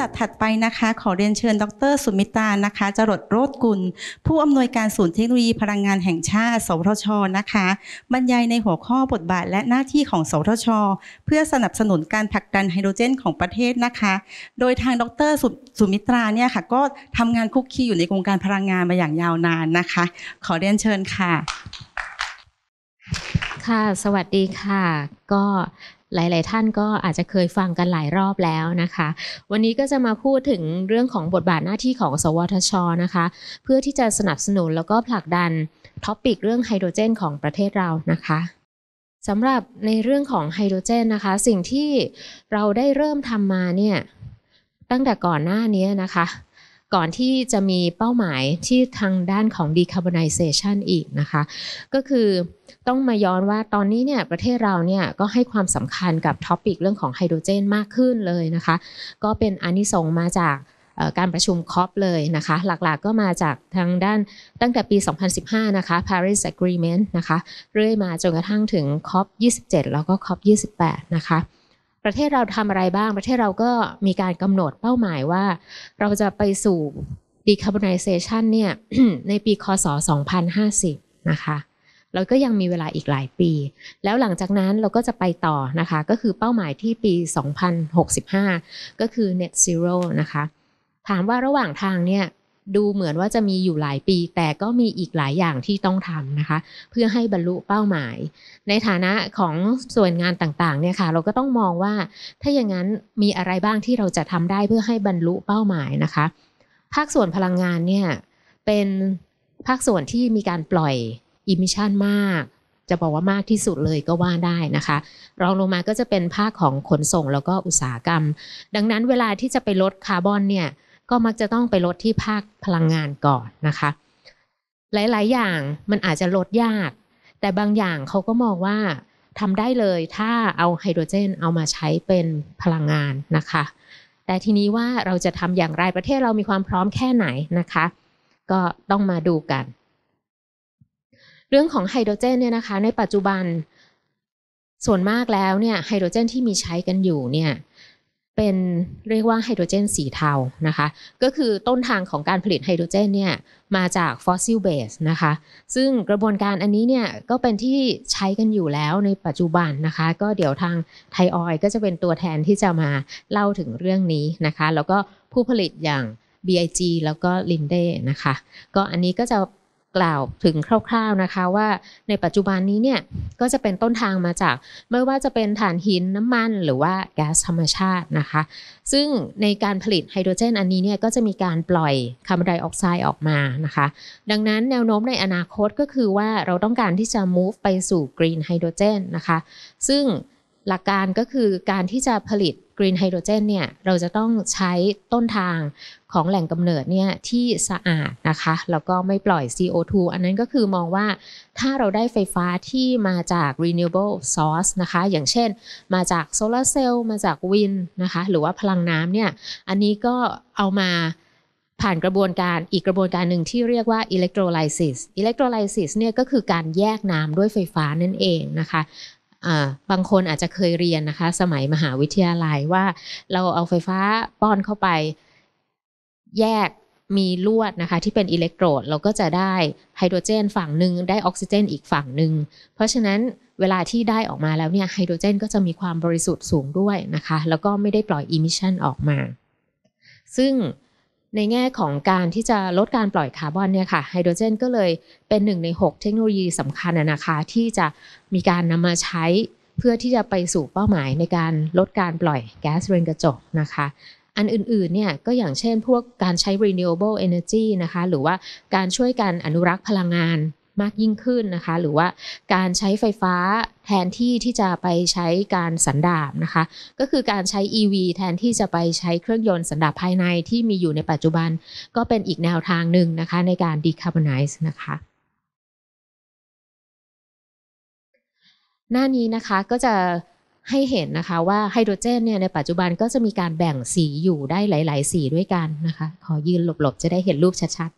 ำดับถัดไปนะคะขอเรียนเชิญ ดรสุมิตานะคะจรดโรดกุล ผู้อำนวยการศูนย์เทคโนโลยีพลังงานแห่งชาติสทชนะคะบรรยายในหัวข้อบทบาท และหน้าที่ของสทช เพื่อสนับสนุนการผลักดันไฮโดรเจนของประเทศนะคะ โดยทางดรสสุมิตราเนี่ยค่ะก็ทำงานคุกคีอยู่ในโครงการพลังงานมาอย่างยาวนานนะคะ ขอเรียนเชิญค่ะค่ะสวัสดีค่ะ ก็หลาย ๆ ท่านก็อาจจะเคยฟังกันหลายรอบแล้วนะคะ วันนี้ก็จะมาพูดถึงเรื่องของบทบาทหน้าที่ของสวทชนะคะ เพื่อที่จะสนับสนุนแล้วก็ผลักดันท็อปิกเรื่องไฮโดรเจนของประเทศเรานะคะ สำหรับในเรื่องของไฮโดรเจนนะคะ สิ่งที่เราได้เริ่มทำมาเนี่ย ตั้งแต่ก่อนหน้านี้นะคะก่อนที่จะมีเป้าหมายที่ทางด้านของ decarbonization อีกนะคะ ก็คือต้องมาย้อนว่าตอนนี้เนี่ยประเทศเราเนี่ยก็ให้ความสำคัญกับท็อปิกเรื่องของไฮโดรเจนมากขึ้นเลยนะคะ ก็เป็นอนิสงมาจากการประชุมคอปเลยนะคะ หลักๆกก็มาจากทางด้านตั้งแต่ปี 2015 นะคะ Paris Agreement นะคะ เรื่อยมาจนกระทั่งถึงคอป27 แล้วก็คอป28 นะคะประเทศเราทำอะไรบ้างประเทศเราก็มีการกำหนดเป้าหมายว่า เราจะไปสู่ decarbonization เนี่ยในปี คศ 2050 นะคะ เราก็ยังมีเวลาอีกหลายปี แล้วหลังจากนั้นเราก็จะไปต่อนะคะ ก็คือเป้าหมายที่ปี 2065 ก็คือ net zero นะคะ ถามว่าระหว่างทางเนี่ยดูเหมือนว่าจะมีอยู่หลายปีแต่ก็มีอีกหลายอย่างที่ต้องทำนะคะ เพื่อให้บรรลุเป้าหมาย ในฐานะของส่วนงานต่าง ๆ เนี่ยค่ะเราก็ต้องมองว่า ถ้าอย่างนั้นมีอะไรบ้างที่เราจะทำได้เพื่อให้บรรลุเป้าหมายนะคะภาคส่วนพลังงานเนี่ยเป็นภาคส่วนที่มีการปล่อยอิมิชันมาก จะบอกว่ามากที่สุดเลยก็ว่าได้นะคะ รองลงมาก็จะเป็นภาคของขนส่งแล้วก็อุตสาหกรรม ดังนั้นเวลาที่จะไปลดคาร์บอนเนี่ยก็มักจะต้องไปลดที่ภาคพลังงานก่อนนะคะ หลายๆ อย่างมันอาจจะลดยากแต่บางอย่างเขาก็มองว่าทำได้เลยถ้าเอาไฮโดรเจนเอามาใช้เป็นพลังงานนะคะ แต่ทีนี้ว่าเราจะทำอย่างไรประเทศเรามีความพร้อมแค่ไหนนะคะ ก็ต้องมาดูกัน เรื่องของไฮโดรเจนเนี่ยนะคะในปัจจุบันส่วนมากแล้วเนี่ยไฮโดรเจนที่มีใช้กันอยู่เนี่ยเป็นเรียกว่าไฮโดรเจนสีเทานะคะ ก็คือต้นทางของการผลิตไฮโดรเจนเนี่ย มาจากฟอสซิลเบส นะคะ ซึ่งกระบวนการอันนี้เนี่ย ก็เป็นที่ใช้กันอยู่แล้วในปัจจุบันนะคะ ก็เดี๋ยวทางไทยออยก็จะเป็นตัวแทนที่จะมาเล่าถึงเรื่องนี้นะคะ แล้วก็ผู้ผลิตอย่าง BIG แล้วก็ลินเดนะคะ ก็อันนี้ก็จะกล่าวถึงคร่าวๆนะคะว่าในปัจจุบันนี้เนี่ยก็จะเป็นต้นทางมาจากไม่ว่าจะเป็นถ่านหินน้ำมันหรือว่าแก๊สธรรมชาตินะคะ ซึ่งในการผลิตไฮโดรเจน อันนี้เนี่ยก็จะมีการปล่อยคาร์บอนไดออกไซด์ออกมานะคะ ดังนั้นแนวโน้มในอนาคตก็คือว่าเราต้องการที่จะ move ไปสู่ green ไฮโดรเจนนะคะซึ่งหลักการก็คือการที่จะผลิตกรีนไฮโดรเจนเนี่ยเราจะต้องใช้ต้นทางของแหล่งกำเนิดเนี่ยที่สะอาดนะคะ แล้วก็ไม่ปล่อย CO2 อันนั้นก็คือมองว่าถ้าเราได้ไฟฟ้าที่มาจาก renewable source นะคะ อย่างเช่นมาจากโซลาเซลล์มาจากวินนะคะหรือว่าพลังน้ำเนี่ยอันนี้ก็เอามาผ่านกระบวนการอีกกระบวนการหนึ่งที่เรียกว่าอิเล็กโทรไลซิสอิเล็กโทรไลซิสเนี่ยก็คือการแยกน้ำด้วยไฟฟ้านั่นเองนะคะบางคนอาจจะเคยเรียนนะคะ สมัยมหาวิทยาลัยว่า เราเอาไฟฟ้าป้อนเข้าไป แยกมีลวดนะคะที่เป็นอิเล็กโตรดเราก็จะได้ไฮโดรเจนฝั่งหนึ่ง ได้ออกซิเจนอีกฝั่งหนึ่งเพราะฉะนั้นเวลาที่ได้ออกมาแล้วเนี่ยไฮโดรเจนก็จะมีความบริสุทธิ์สูงด้วยนะคะ แล้วก็ไม่ได้ปล่อยอิมิชันออกมา ซึ่งในแง่ของการที่จะลดการปล่อยคาร์บอนเนี่ยค่ะ ไฮโดรเจนก็เลยเป็นหนึ่งใน 6 เทคโนโลยีสำคัญนะคะ ที่จะมีการนำมาใช้เพื่อที่จะไปสู่เป้าหมายในการลดการปล่อยแก๊สเรือนกระจกนะคะ อันอื่นๆเนี่ยก็อย่างเช่นพวกการใช้ renewable energy นะคะ หรือว่าการช่วยกันอนุรักษ์พลังงานมากยิ่งขึ้นนะคะ หรือว่าการใช้ไฟฟ้าแทนที่ที่จะไปใช้การสันดาบนะคะ ก็คือการใช้ EV แทนที่จะไปใช้เครื่องยนต์สันดาบภายในที่มีอยู่ในปัจจุบันก็เป็นอีกแนวทางหนึ่งนะคะในการ decarbonize นะคะ หน้านี้นะคะก็จะให้เห็นนะคะว่าไฮโดรเจนเนี่ยในปัจจุบันก็จะมีการแบ่งสีอยู่ได้หลาย ๆ สีด้วยกันนะคะ ขอยืนหลบๆจะได้เห็นรูปชัด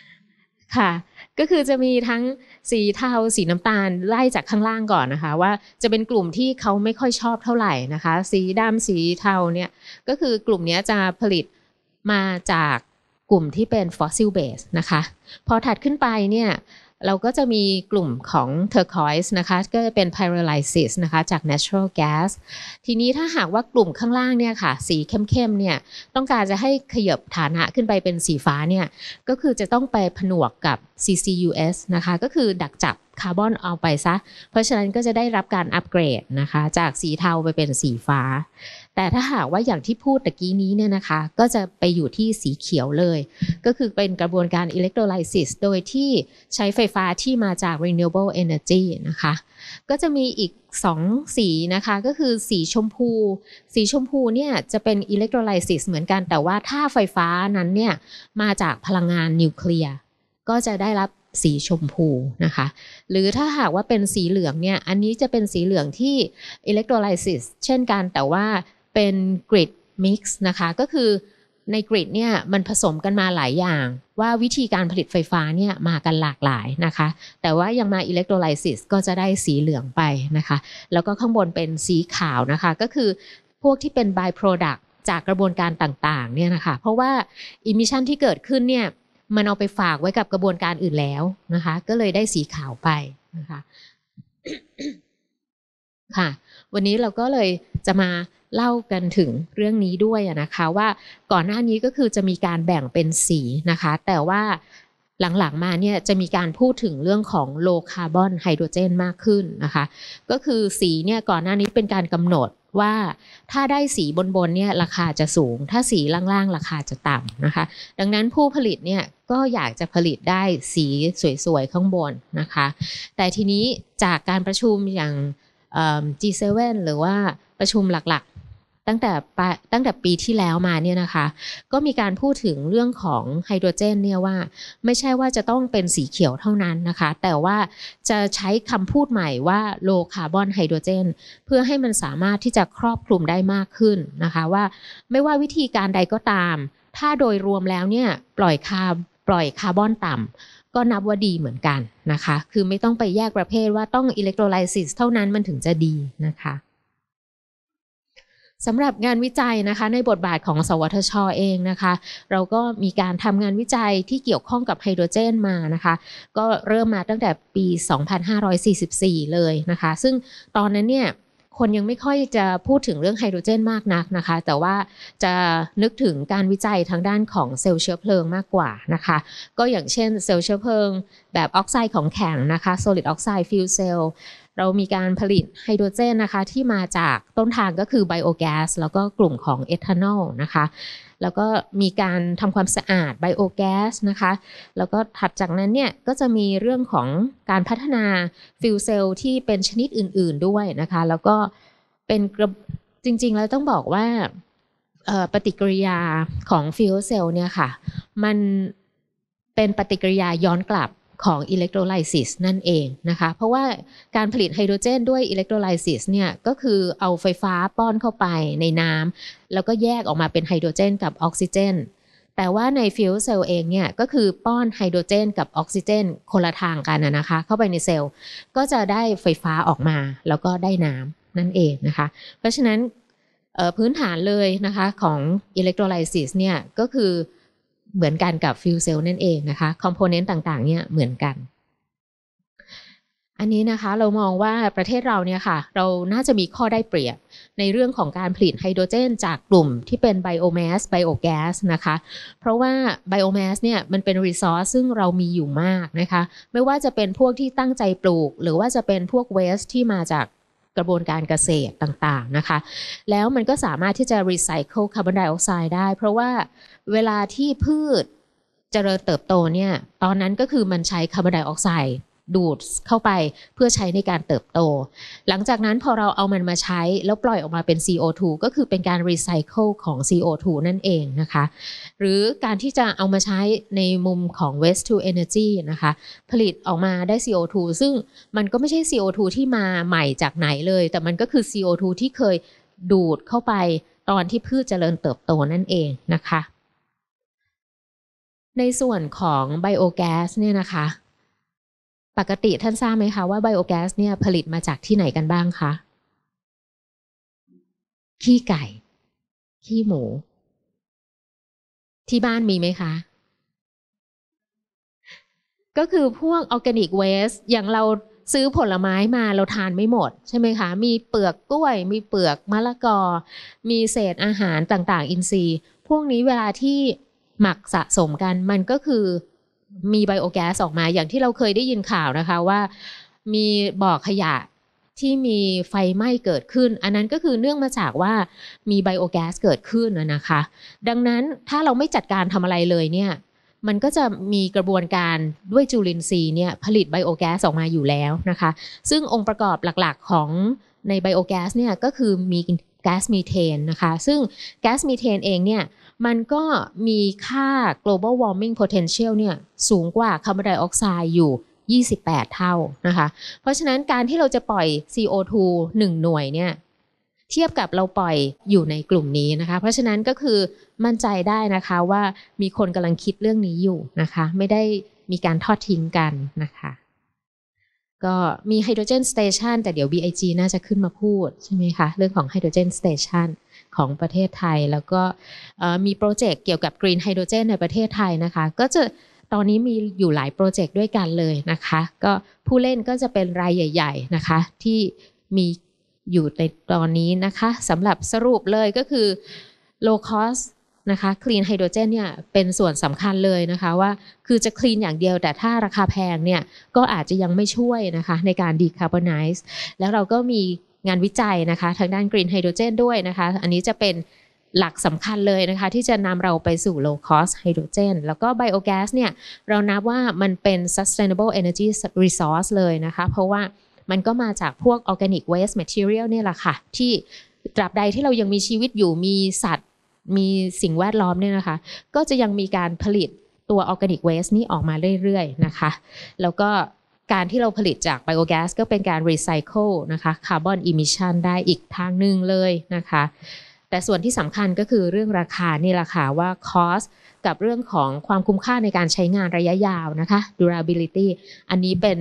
ๆค่ะก็คือจะมีทั้งสีเทาสีน้ำตาลไล่จากข้างล่างก่อนนะคะ ว่าจะเป็นกลุ่มที่เขาไม่ค่อยชอบเท่าไหร่นะคะ สีดำสีเทาเนี่ย ก็คือกลุ่มนี้จะผลิตมาจากกลุ่มที่เป็นฟอสซิลเบสนะคะพอถัดขึ้นไปเนี่ยเราก็จะมีกลุ่มของ turquoise นะคะก็จะเป็น pyrolysis นะคะจาก natural gas ทีนี้ถ้าหากว่ากลุ่มข้างล่างเนี่ยค่ะ สีเข้มๆเนี่ยต้องการจะให้ขยับฐานะขึ้นไปเป็นสีฟ้าเนี่ยก็คือจะต้องไปผนวกกับ CCUS นะคะ ก็คือดักจับคาร์บอนเอาไปซะ เพราะฉะนั้นก็จะได้รับการอัปเกรดนะคะจากสีเทาไปเป็นสีฟ้าแต่ถ้าหากว่าอย่างที่พูดตะกี้นี้เนี่ยนะคะ ก็จะไปอยู่ที่สีเขียวเลย ก็คือเป็นกระบวนการอิเล็กโทรไลซิสโดยที่ใช้ไฟฟ้าที่มาจาก renewable energy นะคะ ก็จะมีอีก 2 สีนะคะ ก็คือสีชมพู สีชมพูเนี่ยจะเป็นอิเล็กโทรไลซิสเหมือนกันแต่ว่าถ้าไฟฟ้านั้นเนี่ยมาจากพลังงานนิวเคลียร์ก็จะได้รับสีชมพูนะคะ หรือถ้าหากว่าเป็นสีเหลืองเนี่ยอันนี้จะเป็นสีเหลืองที่อิเล็กโทรไลซิสเช่นกันแต่ว่าเป็นกริดมิกซ์นะคะ ก็คือในกริดเนี่ยมันผสมกันมาหลายอย่าง ว่าวิธีการผลิตไฟฟ้าเนี่ยมากันหลากหลายนะคะ แต่ว่ายังมาอิเล็กโทรไลซิสก็จะได้สีเหลืองไปนะคะ แล้วก็ข้างบนเป็นสีขาวนะคะ ก็คือพวกที่เป็นบายโปรดักจากกระบวนการต่างๆ เนี่ยนะคะ เพราะว่าอิมิชันที่เกิดขึ้นเนี่ย มันเอาไปฝากไว้กับกระบวนการอื่นแล้วนะคะ ก็เลยได้สีขาวไปนะคะค่ะวันนี้เราก็เลยจะมาเล่ากันถึงเรื่องนี้ด้วยนะคะว่าก่อนหน้านี้ก็คือจะมีการแบ่งเป็นสีนะคะ แต่ว่าหลังๆมาเนี่ยจะมีการพูดถึงเรื่องของโลคาร์บอนไฮโดรเจนมากขึ้นนะคะ ก็คือสีเนี่ยก่อนหน้านี้เป็นการกำหนดว่าถ้าได้สีบนๆเนี่ยราคาจะสูง ถ้าสีล่าง ๆ ราคาจะต่ำนะคะ ดังนั้นผู้ผลิตเนี่ยก็อยากจะผลิตได้สีสวย ๆข้างบนนะคะ แต่ทีนี้จากการประชุมอย่าง G7 หรือว่าประชุมหลักๆตั้งแต่ตั้งแต่ปีที่แล้วมาเนี่ยนะคะก็มีการพูดถึงเรื่องของไฮโดรเจนเนี่ยว่าไม่ใช่ว่าจะต้องเป็นสีเขียวเท่านั้นนะคะแต่ว่าจะใช้คำพูดใหม่ว่าโลคาร์บอนไฮโดรเจนเพื่อให้มันสามารถที่จะครอบคลุมได้มากขึ้นนะคะว่าไม่ว่าวิธีการใดก็ตาม ถ้าโดยรวมแล้วเนี่ยปล่อยคาร์ปล่อยคาร์บอนต่ำก็นับว่าดีเหมือนกันนะคะ คือไม่ต้องไปแยกประเภทว่าต้องอิเล็กโทรไลซิสเท่านั้นมันถึงจะดีนะคะ สำหรับงานวิจัยนะคะในบทบาทของสวทชอเองนะคะ เราก็มีการทำงานวิจัยที่เกี่ยวข้องกับไฮโดรเจน มานะคะ ก็เริ่มมาตั้งแต่ปี 2544 เลยนะคะ ซึ่งตอนนั้นเนี่ยคนยังไม่ค่อยจะพูดถึงเรื่องไฮโดรเจนมากนักนะคะ แต่ว่าจะนึกถึงการวิจัยทางด้านของเซลล์เชื้อเพลิงมากกว่านะคะ ก็อย่างเช่นเซลล์เชื้อเพลิง แบบออกไซด์ของแข็งนะคะ solid oxide fuel cell เรามีการผลิตไฮโดรเจนนะคะที่มาจากต้นทางก็คือไบโอแก๊สแล้วก็กลุ่มของเอทานอลนะคะแล้วก็มีการทำความสะอาดไบโอแก๊สนะคะ แล้วก็ถัดจากนั้นเนี่ย ก็จะมีเรื่องของการพัฒนาฟิวเซลที่เป็นชนิดอื่นๆด้วยนะคะ แล้วก็เป็นจริงๆแล้วต้องบอกว่าปฏิกิริยาของฟิวเซลเนี่ยค่ะ มันเป็นปฏิกิริยาย้อนกลับของอิเล็กโทรไลซิสนั่นเองนะคะ เพราะว่าการผลิตไฮโดรเจนด้วยอิเล็กโทรไลซิสเนี่ยก็คือเอาไฟฟ้าป้อนเข้าไปในน้ำแล้วก็แยกออกมาเป็นไฮโดรเจนกับออกซิเจน แต่ว่าในฟิวเซลเองเนี่ย ก็คือป้อนไฮโดรเจนกับออกซิเจนคนละทางกันนะคะเข้าไปในเซลล์ก็จะได้ไฟฟ้าออกมาแล้วก็ได้น้ำนั่นเองนะคะ เพราะฉะนั้นพื้นฐานเลยนะคะของอิเล็กโทรไลซิสเนี่ยก็คือเหมือนกันกับฟิวเซลนั่นเองนะคะคอมโพเนนต์ต่าง ๆ เนี่ยเหมือนกัน อันนี้นะคะเรามองว่าประเทศเราเนี่ยค่ะ เราน่าจะมีข้อได้เปรียบในเรื่องของการผลิตไฮโดรเจนจากกลุ่มที่เป็นไบโอแมสไบโอแก๊สนะคะเพราะว่าไบโอแมสเนี่ยมันเป็นรีซอสซึ่งเรามีอยู่มากนะคะ ไม่ว่าจะเป็นพวกที่ตั้งใจปลูก หรือว่าจะเป็นพวกเวสที่มาจากกระบวนการเกษตรต่างๆ นะคะ แล้วมันก็สามารถที่จะรีไซเคิลคาร์บอนไดออกไซด์ได้ เพราะว่าเวลาที่พืชเจริญเติบโตเนี่ย ตอนนั้นก็คือมันใช้คาร์บอนไดออกไซด์ดูดเข้าไปเพื่อใช้ในการเติบโต หลังจากนั้นพอเราเอามันมาใช้แล้วปล่อยออกมาเป็น CO2 ก็คือเป็นการรีไซเคิลของ CO2 นั่นเองนะคะ หรือการที่จะเอามาใช้ในมุมของ waste to energy นะคะ ผลิตออกมาได้ CO2 ซึ่งมันก็ไม่ใช่ CO2 ที่มาใหม่จากไหนเลย แต่มันก็คือ CO2 ที่เคยดูดเข้าไปตอนที่พืชเจริญเติบโตนั่นเองนะคะ ในส่วนของไบโอแก๊สเนี่ยนะคะปกติท่านทราบไหมคะว่าไบโอแก๊สเนี่ย ผลิตมาจากที่ไหนกันบ้างคะ ขี้ไก่ ขี้หมู ที่บ้านมีไหมคะ ก็คือพวกออร์แกนิกเวสอย่างเราซื้อผลไม้มาเราทานไม่หมดใช่ไหมคะ มีเปลือกกล้วยมีเปลือกมะละกอ มีเศษอาหารต่างๆ อินทรีย์ พวกนี้เวลาที่หมักสะสมกันมันก็คือมีไบโอแก๊สออกมาอย่างที่เราเคยได้ยินข่าวนะคะว่า มีบ่อขยะที่มีไฟไหม้เกิดขึ้น อันนั้นก็คือเนื่องมาจากว่ามีไบโอแก๊สเกิดขึ้นนะคะ ดังนั้นถ้าเราไม่จัดการทำอะไรเลยเนี่ย มันก็จะมีกระบวนการด้วยจุลินทรีย์เนี่ย ผลิตไบโอแก๊สออกมาอยู่แล้วนะคะ ซึ่งองค์ประกอบหลักๆของในไบโอแก๊สเนี่ยก็คือมีแก๊สมีเทนนะคะ ซึ่งแก๊สมีเทนเองเนี่ยมันก็มีค่า global warming potential เนี่ย สูงกว่าคาร์บอนไดออกไซด์อยู่ 28 เท่านะคะ เพราะฉะนั้นการที่เราจะปล่อย CO2 1หน่วยเนี่ย เทียบกับเราปล่อยอยู่ในกลุ่มนี้นะคะ เพราะฉะนั้นก็คือมั่นใจได้นะคะว่ามีคนกำลังคิดเรื่องนี้อยู่นะคะ ไม่ได้มีการทอดทิ้งกันนะคะก็มีไฮโดรเจนสเตชันแต่เดี๋ยว BIG น่าจะขึ้นมาพูด ใช่ไหมคะ เรื่องของไฮโดรเจนสเตชันของประเทศไทย แล้วก็มีโปรเจกต์เกี่ยวกับกรีนไฮโดรเจนในประเทศไทยนะคะ ก็จะตอนนี้มีอยู่หลายโปรเจกต์ด้วยกันเลยนะคะ ก็ผู้เล่นก็จะเป็นรายใหญ่ๆนะคะ ที่มีอยู่ในตอนนี้นะคะสำหรับสรุปเลยก็คือ low cost นะคะคลีนไฮโดรเจนเนี่ย เป็นส่วนสำคัญเลยนะคะ ว่าคือจะคลีนอย่างเดียว แต่ถ้าราคาแพงเนี่ย ก็อาจจะยังไม่ช่วยนะคะ ในการดีคาร์บอนไนซ์แล้วเราก็มีงานวิจัยนะคะ ทางด้านกรีนไฮโดรเจนด้วยนะคะ อันนี้จะเป็นหลักสำคัญเลยนะคะ ที่จะนำเราไปสู่โลคอสไฮโดรเจนแล้วก็ไบโอแก๊สเนี่ย เรานับว่ามันเป็น sustainable energy resource เลยนะคะ เพราะว่ามันก็มาจากพวกออ o r g ก n i c waste m a ทเ r ียลเนี่ยแหละค่ะ ที่ตราบใดที่เรายังมีชีวิตอยู่มีสัตว์มีสิ่งแวดล้อมเนี่ยนะคะ ก็จะยังมีการผลิตตัวออร์แกนิกเวสนี่ออกมาเรื่อยๆนะคะ แล้วก็การที่เราผลิตจากไบโอแก๊สก็เป็นการรีไซเคิลนะคะคาร์บอนอิมิชันได้อีกทางหนึ่งเลยนะคะ แต่ส่วนที่สำคัญก็คือเรื่องราคานี่แหละค่ะว่าคอสกับเรื่องของความคุ้มค่าในการใช้งานระยะยาวนะคะ durability อันนี้เป็น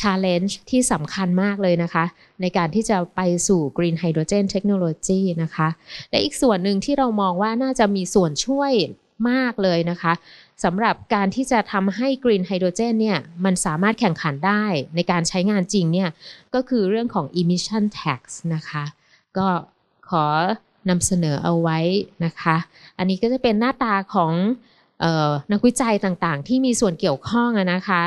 ชาร์เลนจ์ที่สำคัญมากเลยนะคะ ในการที่จะไปสู่กรีนไฮโดรเจนเทคโนโลยีนะคะ และอีกส่วนหนึ่งที่เรามองว่าน่าจะมีส่วนช่วยมากเลยนะคะสำหรับการที่จะทำให้กรีนไฮโดรเจนเนี่ยมันสามารถแข่งขันได้ในการใช้งานจริงเนี่ย ก็คือเรื่องของ emission tax นะคะ ก็ขอนำเสนอเอาไว้นะคะ อันนี้ก็จะเป็นหน้าตาของนักวิจัยต่างๆ ที่มีส่วนเกี่ยวข้องนะคะ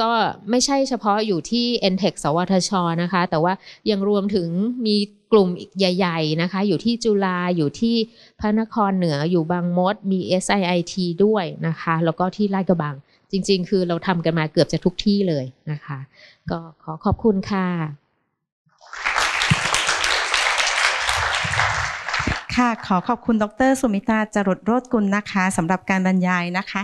ก็ไม่ใช่เฉพาะอยู่ที่ n t e c h สวทช นะคะ แต่ว่ายังรวมถึงมีกลุ่มใหญ่ ๆนะคะ อยู่ที่จุฬาอยู่ที่พระนครเหนืออยู่บางมด มี SIIT ด้วยนะคะ แล้วก็ที่ลาดกระบังจริงๆ คือเราทำกันมาเกือบจะทุกที่เลยนะคะ ก็ขอขอบคุณค่ะค่ะขอขอบคุณดรสุมิตาจรดโรดกุลนะคะสำหรับการบรรยายนะคะ